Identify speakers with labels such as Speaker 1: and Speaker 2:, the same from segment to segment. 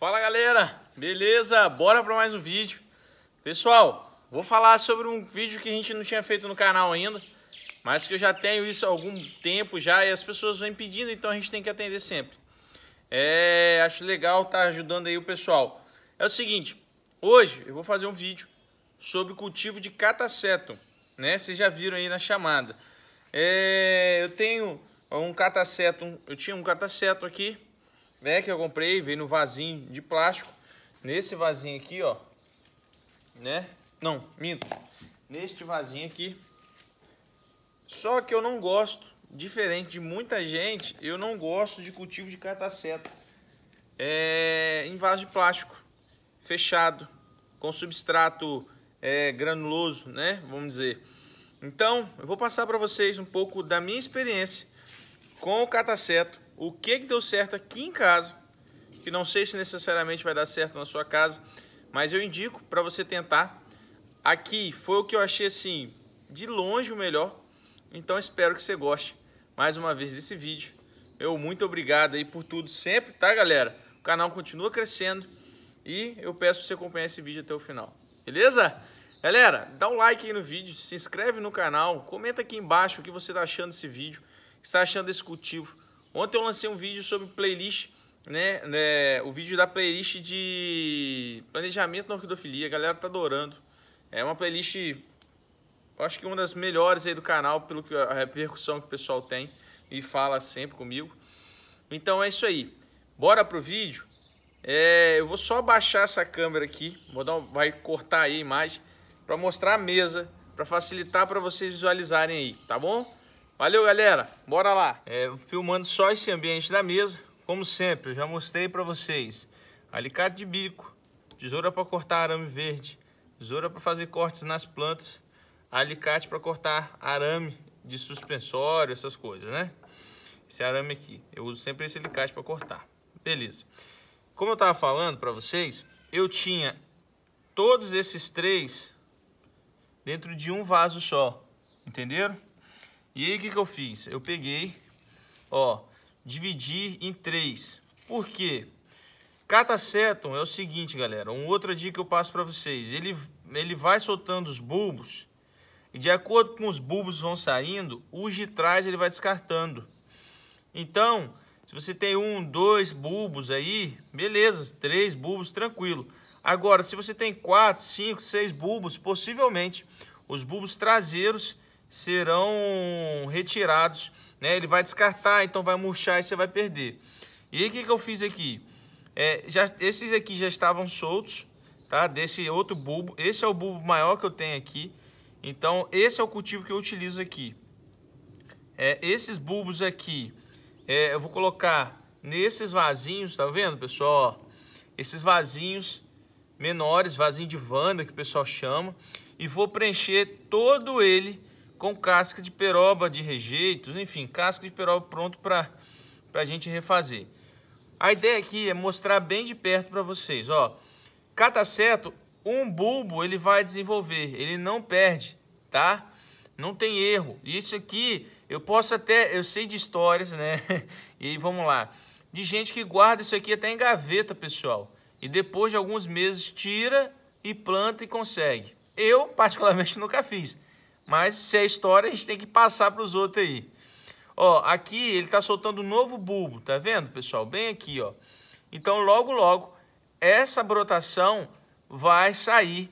Speaker 1: Fala galera, beleza? Bora para mais um vídeo. Pessoal, vou falar sobre um vídeo que a gente não tinha feito no canal ainda, mas que eu já tenho isso há algum tempo já e as pessoas vêm pedindo, então a gente tem que atender sempre. É, acho legal estar tá ajudando aí o pessoal. É o seguinte, hoje eu vou fazer um vídeo sobre o cultivo de cataceto, né? Vocês já viram aí na chamada. É, eu tenho um cataceto, eu tinha um cataceto aqui, né, que eu comprei, veio no vasinho de plástico. Nesse vasinho aqui, ó, né? Não, minto. Neste vasinho aqui. Só que eu não gosto, diferente de muita gente, eu não gosto de cultivo de cataceta é, em vaso de plástico, fechado, com substrato é, granuloso, né? Vamos dizer. Então, eu vou passar para vocês um pouco da minha experiência com o cataceto o que, que deu certo aqui em casa, que não sei se necessariamente vai dar certo na sua casa, mas eu indico para você tentar. Aqui foi o que eu achei assim, de longe o melhor, então espero que você goste mais uma vez desse vídeo. Meu muito obrigado aí por tudo sempre, tá galera? O canal continua crescendo e eu peço você acompanhar esse vídeo até o final, beleza? Galera, dá um like aí no vídeo, se inscreve no canal, comenta aqui embaixo o que você está achando desse vídeo, está achando desse cultivo. Ontem eu lancei um vídeo sobre playlist, né, né o vídeo da playlist de planejamento na orquidofilia, a galera tá adorando. É uma playlist, acho que uma das melhores aí do canal, pelo que a repercussão que o pessoal tem e fala sempre comigo. Então é isso aí. Bora pro vídeo. É, eu vou só baixar essa câmera aqui, vou dar um, vai cortar aí a imagem para mostrar a mesa, para facilitar para vocês visualizarem aí, tá bom? Valeu, galera. Bora lá. É, filmando só esse ambiente da mesa. Como sempre, eu já mostrei para vocês. Alicate de bico, tesoura para cortar arame verde, tesoura para fazer cortes nas plantas, alicate para cortar arame de suspensório, essas coisas, né? Esse arame aqui. Eu uso sempre esse alicate para cortar. Beleza. Como eu estava falando para vocês, eu tinha todos esses três dentro de um vaso só. Entenderam? E aí o que, que eu fiz? Eu peguei, ó, dividi em três. Por quê? Cataceton é o seguinte, galera. Uma outra dica que eu passo para vocês. Ele, ele vai soltando os bulbos e de acordo com os bulbos vão saindo, os de trás ele vai descartando. Então, se você tem um, dois bulbos aí, beleza, três bulbos, tranquilo. Agora, se você tem quatro, cinco, seis bulbos, possivelmente os bulbos traseiros serão retirados, né? Ele vai descartar, então vai murchar e você vai perder. E aí, o que, que eu fiz aqui? É, já, esses aqui já estavam soltos, tá? Desse outro bulbo. Esse é o bulbo maior que eu tenho aqui. Então, esse é o cultivo que eu utilizo aqui. É, esses bulbos aqui, é, eu vou colocar nesses vasinhos, tá vendo, pessoal? Esses vasinhos menores, vasinho de vanda, que o pessoal chama. E vou preencher todo ele com casca de peroba de rejeitos, enfim, casca de peroba pronto para a gente refazer. A ideia aqui é mostrar bem de perto para vocês, ó. certo um bulbo ele vai desenvolver, ele não perde, tá? Não tem erro. Isso aqui eu posso até, eu sei de histórias, né? e vamos lá, de gente que guarda isso aqui até em gaveta, pessoal. E depois de alguns meses tira e planta e consegue. Eu particularmente nunca fiz. Mas se é história, a gente tem que passar para os outros aí. Ó, aqui ele está soltando um novo bulbo, tá vendo, pessoal? Bem aqui, ó. Então, logo, logo, essa brotação vai sair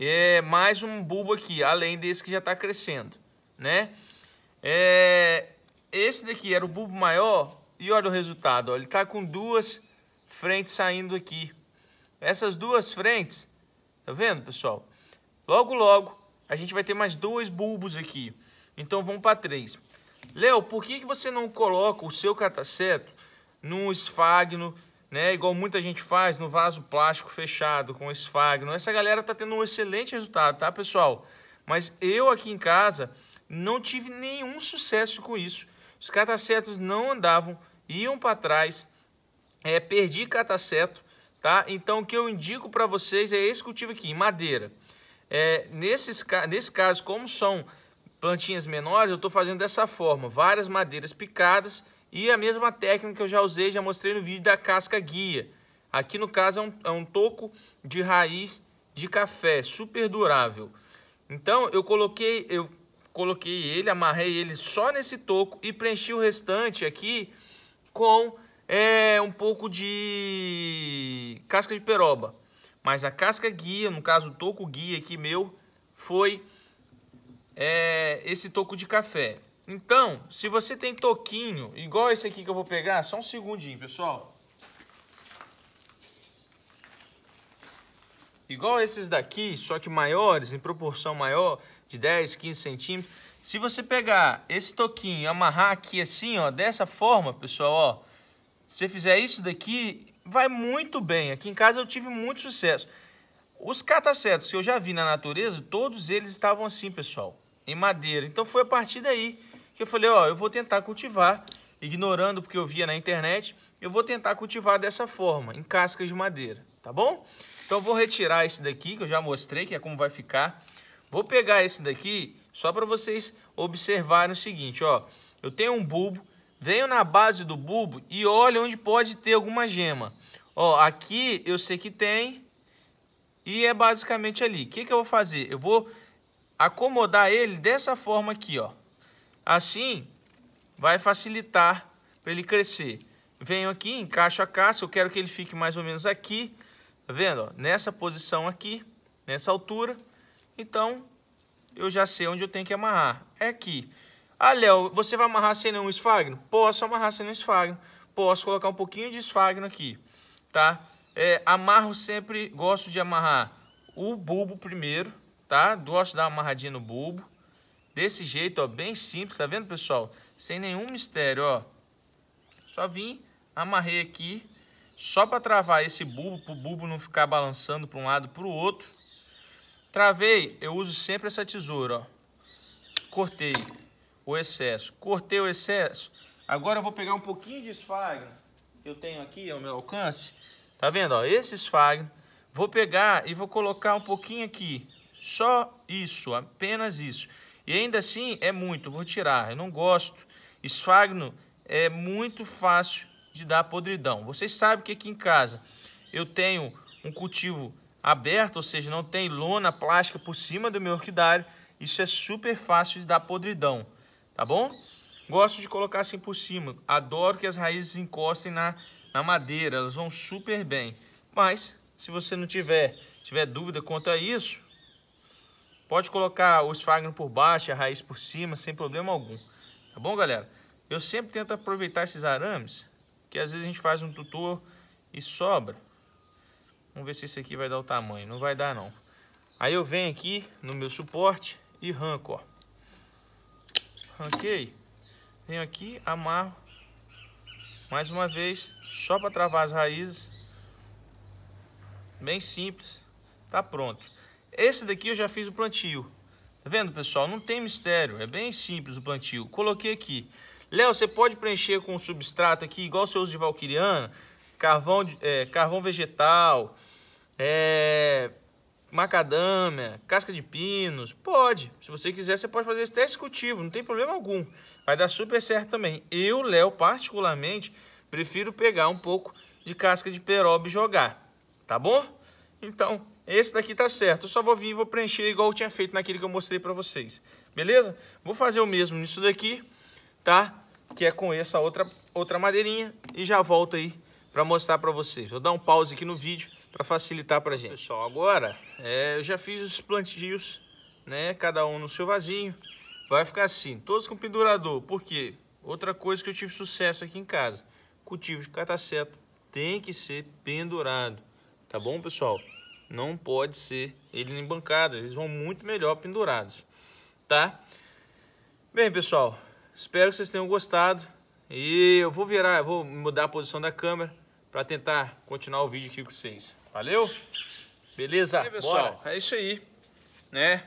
Speaker 1: é, mais um bulbo aqui, além desse que já está crescendo, né? É, esse daqui era o bulbo maior e olha o resultado, ó, ele está com duas frentes saindo aqui. Essas duas frentes, tá vendo, pessoal? Logo, logo, a gente vai ter mais dois bulbos aqui. Então vamos para três. Léo, por que, que você não coloca o seu cataceto no esfagno, né? Igual muita gente faz, no vaso plástico fechado com esfagno. Essa galera tá tendo um excelente resultado, tá, pessoal? Mas eu aqui em casa não tive nenhum sucesso com isso. Os catacetos não andavam, iam para trás, é, perdi cataceto, tá? Então o que eu indico para vocês é esse cultivo aqui, madeira. É, nesses, nesse caso, como são plantinhas menores, eu estou fazendo dessa forma. Várias madeiras picadas e a mesma técnica que eu já usei, já mostrei no vídeo da casca guia. Aqui no caso é um, é um toco de raiz de café, super durável. Então eu coloquei, eu coloquei ele, amarrei ele só nesse toco e preenchi o restante aqui com é, um pouco de casca de peroba. Mas a casca guia, no caso o toco guia aqui meu, foi é, esse toco de café. Então, se você tem toquinho, igual esse aqui que eu vou pegar, só um segundinho, pessoal. Igual esses daqui, só que maiores, em proporção maior, de 10, 15 centímetros. Se você pegar esse toquinho e amarrar aqui assim, ó, dessa forma, pessoal, ó. Se você fizer isso daqui, vai muito bem. Aqui em casa eu tive muito sucesso. Os catacetos que eu já vi na natureza, todos eles estavam assim, pessoal, em madeira. Então foi a partir daí que eu falei, ó, eu vou tentar cultivar, ignorando porque eu via na internet, eu vou tentar cultivar dessa forma, em cascas de madeira, tá bom? Então eu vou retirar esse daqui, que eu já mostrei, que é como vai ficar. Vou pegar esse daqui, só para vocês observarem o seguinte, ó. Eu tenho um bulbo, venho na base do bulbo e olho onde pode ter alguma gema. Ó, aqui eu sei que tem e é basicamente ali. O que, que eu vou fazer? Eu vou acomodar ele dessa forma aqui, ó. Assim vai facilitar para ele crescer. Venho aqui, encaixo a caça, eu quero que ele fique mais ou menos aqui, tá vendo? nessa posição aqui, nessa altura. Então, eu já sei onde eu tenho que amarrar. É aqui. Ah, Léo, você vai amarrar sem nenhum esfagno? Posso amarrar sem nenhum esfagno. Posso colocar um pouquinho de esfagno aqui, tá? É, amarro sempre, gosto de amarrar o bulbo primeiro, tá? Gosto de dar uma amarradinha no bulbo. Desse jeito, ó, bem simples, tá vendo, pessoal? Sem nenhum mistério, ó. Só vim, amarrei aqui, só para travar esse bulbo, para o bulbo não ficar balançando para um lado para o outro. Travei, eu uso sempre essa tesoura, ó. Cortei o excesso. Cortei o excesso. Agora eu vou pegar um pouquinho de esfagno que eu tenho aqui ao meu alcance. Tá vendo? Ó, esse esfagno. Vou pegar e vou colocar um pouquinho aqui. Só isso, apenas isso. E ainda assim é muito, vou tirar. Eu não gosto. Esfagno é muito fácil de dar podridão. Vocês sabem que aqui em casa eu tenho um cultivo aberto, ou seja, não tem lona plástica por cima do meu orquidário. Isso é super fácil de dar podridão tá bom? Gosto de colocar assim por cima. Adoro que as raízes encostem na, na madeira, elas vão super bem. Mas, se você não tiver, tiver dúvida quanto a isso, pode colocar o esfagno por baixo, a raiz por cima, sem problema algum. Tá bom, galera? Eu sempre tento aproveitar esses arames, que às vezes a gente faz um tutor e sobra. Vamos ver se esse aqui vai dar o tamanho. Não vai dar, não. Aí eu venho aqui no meu suporte e arranco, ó. Ok, Venho aqui, amarro. Mais uma vez, só para travar as raízes. Bem simples. Tá pronto. Esse daqui eu já fiz o plantio. Tá vendo, pessoal? Não tem mistério. É bem simples o plantio. Coloquei aqui. Léo, você pode preencher com substrato aqui, igual você usa de valquiriana, carvão, é, carvão vegetal, é, macadâmia, casca de pinos, pode. Se você quiser, você pode fazer esse teste cultivo, não tem problema algum. Vai dar super certo também. Eu, Léo, particularmente, prefiro pegar um pouco de casca de peroba e jogar, tá bom? Então, esse daqui tá certo. Eu só vou vir e vou preencher igual eu tinha feito naquele que eu mostrei pra vocês, beleza? Vou fazer o mesmo nisso daqui, tá? Que é com essa outra, outra madeirinha e já volto aí pra mostrar pra vocês. Vou dar um pause aqui no vídeo para facilitar para gente. Pessoal, agora é, eu já fiz os plantios, né? Cada um no seu vasinho. Vai ficar assim, todos com pendurador. Por quê? Outra coisa que eu tive sucesso aqui em casa. Cultivo de cataceto tem que ser pendurado. Tá bom, pessoal? Não pode ser ele em bancada. Eles vão muito melhor pendurados. Tá? Bem, pessoal. Espero que vocês tenham gostado. E eu vou virar, vou mudar a posição da câmera para tentar continuar o vídeo aqui com vocês. Valeu? Beleza? Aí, pessoal, Bora. é isso aí, né?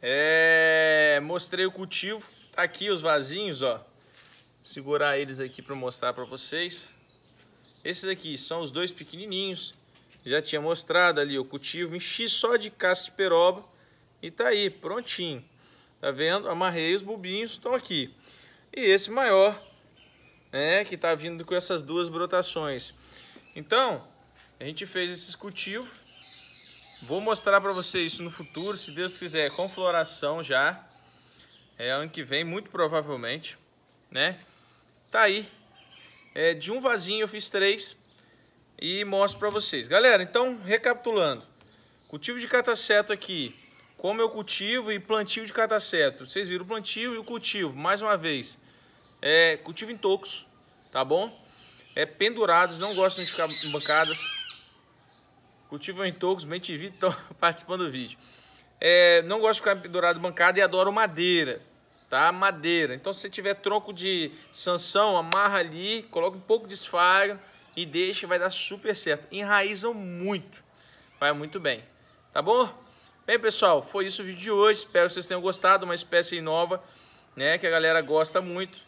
Speaker 1: É... Mostrei o cultivo, tá aqui os vasinhos, ó. Segurar eles aqui para mostrar para vocês. Esses aqui são os dois pequenininhos. Já tinha mostrado ali o cultivo, enchi só de casca de peroba e tá aí, prontinho. Tá vendo? Amarrei os bubinhos, estão aqui. E esse maior, né, que tá vindo com essas duas brotações. Então, a gente fez esses cultivos. Vou mostrar para vocês isso no futuro, se Deus quiser, com floração já. É ano que vem, muito provavelmente, né? Tá aí. É, de um vasinho eu fiz três e mostro para vocês. Galera, então, recapitulando. Cultivo de cataceto aqui. Como eu cultivo e plantio de cataceto. Vocês viram o plantio e o cultivo, mais uma vez. É, cultivo em tocos, tá bom? é, pendurados, não gostam de ficar em bancadas. Cultivam em toucos, bem te vi, participando do vídeo. É, não gosto de ficar pendurado em bancada e adoro madeira, tá? Madeira. Então, se você tiver tronco de sanção, amarra ali, coloca um pouco de esfagno e deixa, vai dar super certo. Enraizam muito, vai muito bem, tá bom? Bem, pessoal, foi isso o vídeo de hoje. Espero que vocês tenham gostado. Uma espécie nova, né? Que a galera gosta muito.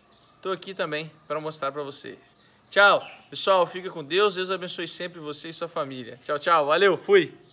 Speaker 1: Tô aqui também para mostrar para vocês. Tchau. Pessoal, fica com Deus. Deus abençoe sempre você e sua família. Tchau, tchau. Valeu, fui.